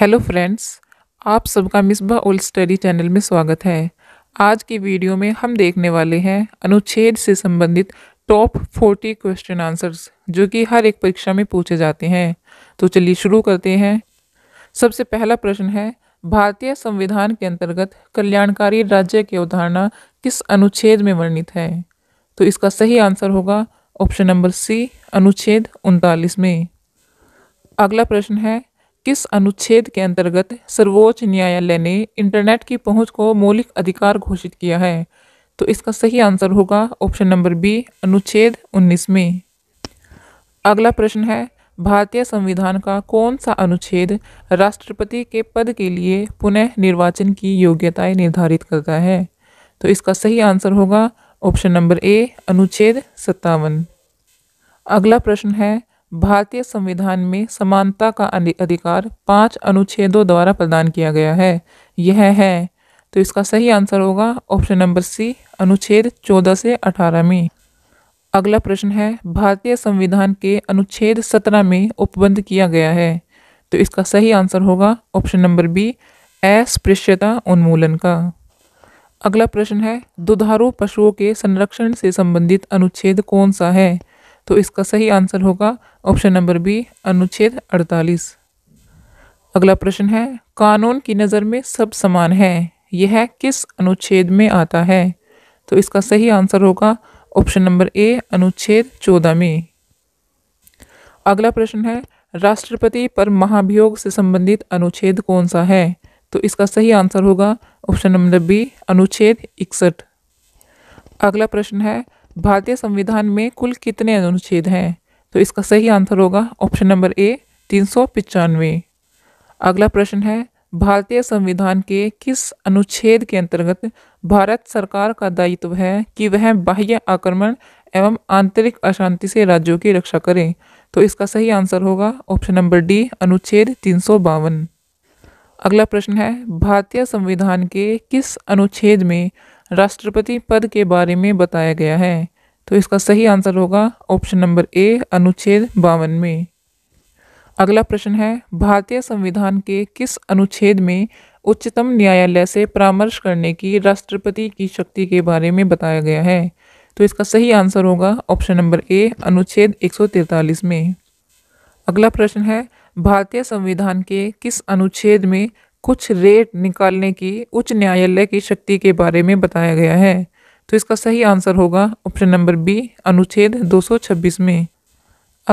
hello friends आप सबका Misbah old study channel में स्वागत है आज की वीडियो में हम देखने वाले हैं अनुच्छेद से संबंधित टॉप फोर्टी क्वेश्चन आंसर्स जो कि हर एक परीक्षा में पूछे जाते हैं तो चलिए शुरू करते हैं सबसे पहला प्रश्न है भारतीय संविधान के अंतर्गत कल्याणकारी राज्य की अवधारणा किस अनुच्छेद में वर्णित है तो इसका सही आंसर होगा ऑप्शन नंबर सी अनुच्छेद उनतालीस में अगला प्रश्न है किस अनुच्छेद के अंतर्गत सर्वोच्च न्यायालय ने इंटरनेट की पहुंच को मौलिक अधिकार घोषित किया है तो इसका सही आंसर होगा ऑप्शन नंबर बी अनुच्छेद 19 में अगला प्रश्न है भारतीय संविधान का कौन सा अनुच्छेद राष्ट्रपति के पद के लिए पुनः निर्वाचन की योग्यताएं निर्धारित करता है तो इसका सही आंसर होगा ऑप्शन नंबर ए अनुच्छेद सत्तावन अगला प्रश्न है भारतीय संविधान में समानता का अधिकार पांच अनुच्छेदों द्वारा प्रदान किया गया है यह है तो इसका सही आंसर होगा ऑप्शन नंबर सी अनुच्छेद चौदह से अठारह में अगला प्रश्न है भारतीय संविधान के अनुच्छेद सत्रह में उपबंध किया गया है तो इसका सही आंसर होगा ऑप्शन नंबर बी अस्पृश्यता उन्मूलन का अगला प्रश्न है दुधारू पशुओं के संरक्षण से संबंधित अनुच्छेद कौन सा है तो इसका सही आंसर होगा ऑप्शन नंबर बी अनुच्छेद अड़तालीस अगला प्रश्न है कानून की नज़र में सब समान है यह किस अनुच्छेद में आता है तो इसका सही आंसर होगा ऑप्शन नंबर ए अनुच्छेद चौदह में अगला प्रश्न है राष्ट्रपति पर महाभियोग से संबंधित अनुच्छेद कौन सा है तो इसका सही आंसर होगा ऑप्शन नंबर बी अनुच्छेद इकसठ अगला प्रश्न है भारतीय संविधान में कुल कितने अनुच्छेद हैं तो इसका सही आंसर होगा ऑप्शन नंबर ए तीन सौ पचानवे अगला प्रश्न है भारतीय संविधान के किस अनुच्छेद के अंतर्गत भारत सरकार का दायित्व है कि वह बाह्य आक्रमण एवं आंतरिक अशांति से राज्यों की रक्षा करें तो इसका सही आंसर होगा ऑप्शन नंबर डी अनुच्छेद तीन अगला प्रश्न है भारतीय संविधान के किस अनुच्छेद में राष्ट्रपति पद के बारे में बताया गया है तो इसका सही आंसर होगा ऑप्शन नंबर ए अनुच्छेद बावन में अगला प्रश्न है भारतीय संविधान के किस अनुच्छेद में उच्चतम न्यायालय से परामर्श करने की राष्ट्रपति की शक्ति के बारे में बताया गया है तो इसका सही आंसर होगा ऑप्शन नंबर ए अनुच्छेद 143 में अगला प्रश्न है भारतीय संविधान के किस अनुच्छेद में कुछ रेट निकालने की उच्च न्यायालय की शक्ति के बारे में बताया गया है तो इसका सही आंसर होगा ऑप्शन नंबर बी अनुच्छेद 226 में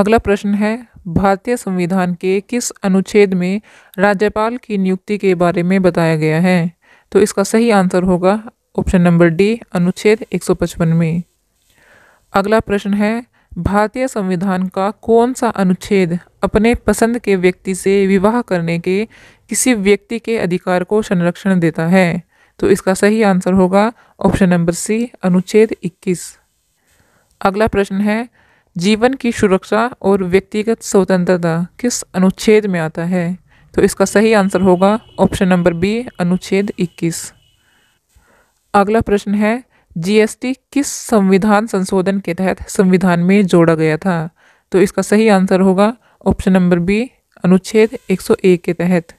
अगला प्रश्न है भारतीय संविधान के किस अनुच्छेद में राज्यपाल की नियुक्ति के बारे में बताया गया है तो इसका सही आंसर होगा ऑप्शन नंबर डी अनुच्छेद 155 में अगला प्रश्न है भारतीय संविधान का कौन सा अनुच्छेद अपने पसंद के व्यक्ति से विवाह करने के किसी व्यक्ति के अधिकार को संरक्षण देता है तो इसका सही आंसर होगा ऑप्शन नंबर सी अनुच्छेद 21 अगला प्रश्न है जीवन की सुरक्षा और व्यक्तिगत स्वतंत्रता किस अनुच्छेद में आता है तो इसका सही आंसर होगा ऑप्शन नंबर बी अनुच्छेद 21 अगला प्रश्न है जीएसटी किस संविधान संशोधन के तहत संविधान में जोड़ा गया था तो इसका सही आंसर होगा ऑप्शन नंबर बी अनुच्छेद 101 के तहत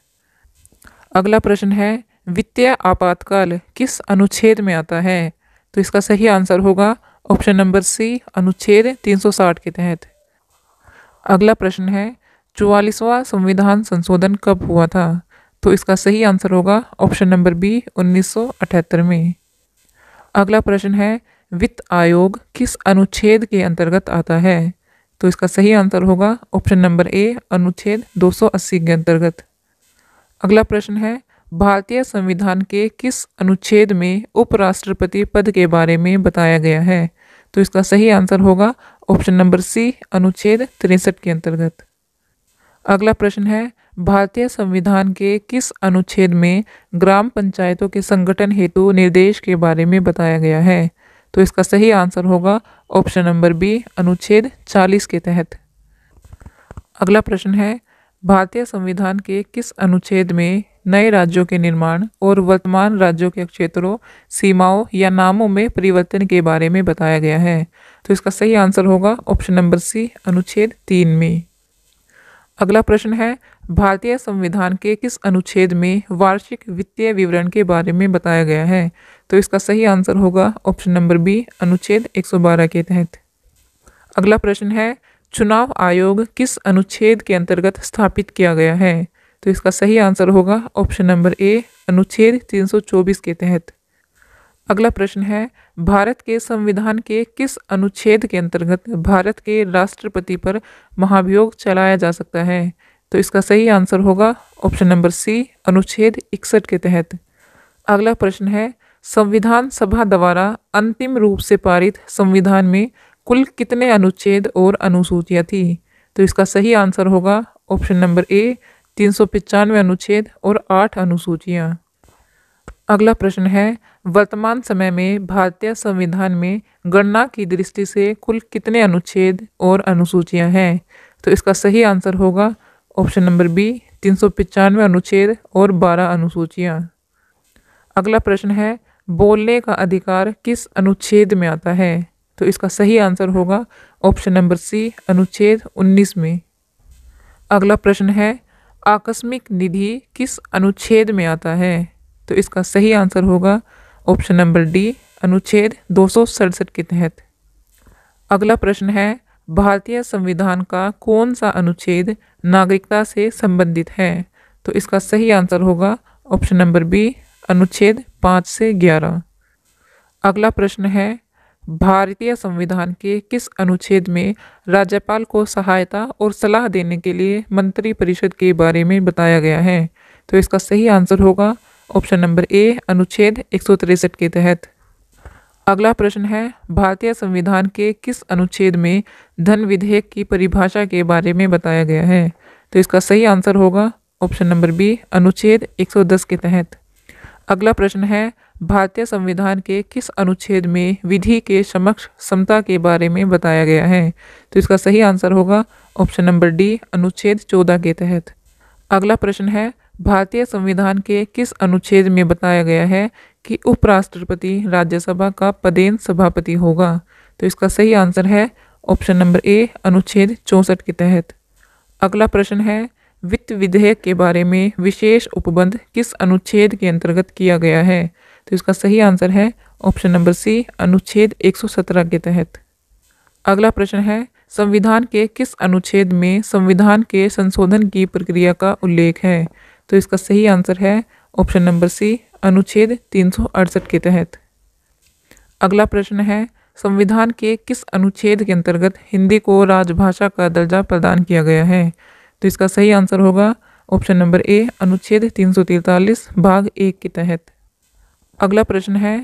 अगला प्रश्न है वित्तीय आपातकाल किस अनुच्छेद में आता है तो इसका सही आंसर होगा ऑप्शन नंबर सी अनुच्छेद 360 के तहत अगला प्रश्न है चौवालीसवां संविधान संशोधन कब हुआ था तो इसका सही आंसर होगा ऑप्शन नंबर बी 1978 में अगला प्रश्न है वित्त आयोग किस अनुच्छेद के अंतर्गत आता है तो इसका सही आंसर होगा ऑप्शन नंबर ए अनुच्छेद 280 के अंतर्गत अगला प्रश्न है भारतीय संविधान के किस अनुच्छेद में उपराष्ट्रपति पद के बारे में बताया गया है तो इसका सही आंसर होगा ऑप्शन नंबर सी अनुच्छेद तिरसठ के अंतर्गत अगला प्रश्न है भारतीय संविधान के किस अनुच्छेद में ग्राम पंचायतों के संगठन हेतु निर्देश के बारे में बताया गया है तो इसका सही आंसर होगा ऑप्शन नंबर बी अनुच्छेद 40 के तहत अगला प्रश्न है भारतीय संविधान के किस अनुच्छेद में नए राज्यों के निर्माण और वर्तमान राज्यों के क्षेत्रों सीमाओं या नामों में परिवर्तन के बारे में बताया गया है तो इसका सही आंसर होगा ऑप्शन नंबर सी अनुच्छेद तीन में अगला प्रश्न है भारतीय संविधान के किस अनुच्छेद में वार्षिक वित्तीय विवरण के बारे में बताया गया है तो इसका सही आंसर होगा ऑप्शन नंबर बी अनुच्छेद 112 के तहत अगला प्रश्न है चुनाव आयोग किस अनुच्छेद के अंतर्गत स्थापित किया गया है तो इसका सही आंसर होगा ऑप्शन नंबर ए अनुच्छेद 324 के तहत अगला प्रश्न है भारत के संविधान के किस अनुच्छेद के अंतर्गत भारत के राष्ट्रपति पर महाभियोग चलाया जा सकता है तो इसका सही आंसर होगा ऑप्शन नंबर सी अनुच्छेद इकसठ के तहत अगला प्रश्न है संविधान सभा द्वारा अंतिम रूप से पारित संविधान में कुल कितने अनुच्छेद और अनुसूचियाँ थी तो इसका सही आंसर होगा ऑप्शन नंबर ए तीन सौ पचानवे अनुच्छेद और आठ अनुसूचियाँ अगला प्रश्न है वर्तमान समय में भारतीय संविधान में गणना की दृष्टि से कुल कितने अनुच्छेद और अनुसूचियां हैं तो इसका सही आंसर होगा ऑप्शन नंबर बी तीन सौ पचानवे अनुच्छेद और बारह अनुसूचियां अगला प्रश्न है बोलने का अधिकार किस अनुच्छेद में आता है तो इसका सही आंसर होगा ऑप्शन नंबर सी अनुच्छेद उन्नीस में अगला प्रश्न है आकस्मिक निधि किस अनुच्छेद में आता है तो इसका सही आंसर होगा ऑप्शन नंबर डी अनुच्छेद दो के तहत अगला प्रश्न है भारतीय संविधान का कौन सा अनुच्छेद नागरिकता से संबंधित है तो इसका सही आंसर होगा ऑप्शन नंबर बी अनुच्छेद पाँच से ग्यारह अगला प्रश्न है भारतीय संविधान के किस अनुच्छेद में राज्यपाल को सहायता और सलाह देने के लिए मंत्रिपरिषद के बारे में बताया गया है तो इसका सही आंसर होगा ऑप्शन नंबर ए अनुच्छेद एक के तहत अगला प्रश्न है भारतीय संविधान के किस अनुच्छेद में धन विधेयक की परिभाषा के बारे में बताया गया है तो इसका सही आंसर होगा ऑप्शन नंबर बी अनुच्छेद 110 के तहत अगला प्रश्न है भारतीय संविधान के किस अनुच्छेद में विधि के समक्ष समता के बारे में बताया गया है तो इसका सही आंसर होगा ऑप्शन नंबर डी अनुच्छेद चौदह के तहत अगला प्रश्न है भारतीय संविधान के किस अनुच्छेद में बताया गया है कि उपराष्ट्रपति राज्यसभा का पदेन सभापति होगा तो इसका सही आंसर है ऑप्शन नंबर ए अनुच्छेद चौंसठ के तहत अगला प्रश्न है वित्त विधेयक के बारे में विशेष उपबंध किस अनुच्छेद के अंतर्गत किया गया है तो इसका सही आंसर है ऑप्शन नंबर सी अनुच्छेद 117 के तहत अगला प्रश्न है संविधान के किस अनुच्छेद में संविधान के संशोधन की प्रक्रिया का उल्लेख है तो इसका सही आंसर है ऑप्शन नंबर सी अनुच्छेद तीन के तहत अगला प्रश्न है संविधान के किस अनुच्छेद के अंतर्गत हिंदी को राजभाषा का दर्जा प्रदान किया गया है तो इसका सही आंसर होगा ऑप्शन नंबर ए अनुच्छेद तीन भाग एक के तहत अगला प्रश्न है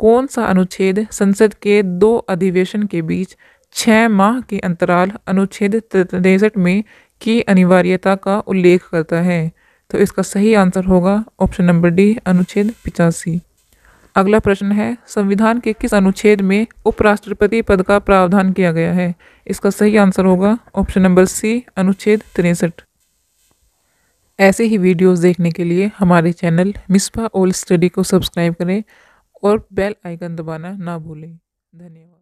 कौन सा अनुच्छेद संसद के दो अधिवेशन के बीच छः माह के अंतराल अनुच्छेद तिरसठ में की अनिवार्यता का उल्लेख करता है तो इसका सही आंसर होगा ऑप्शन नंबर डी अनुच्छेद पिचासी अगला प्रश्न है संविधान के किस अनुच्छेद में उपराष्ट्रपति पद का प्रावधान किया गया है इसका सही आंसर होगा ऑप्शन नंबर सी अनुच्छेद तिरसठ ऐसे ही वीडियोस देखने के लिए हमारे चैनल मिसपा ओल स्टडी को सब्सक्राइब करें और बेल आइकन दबाना ना भूलें धन्यवाद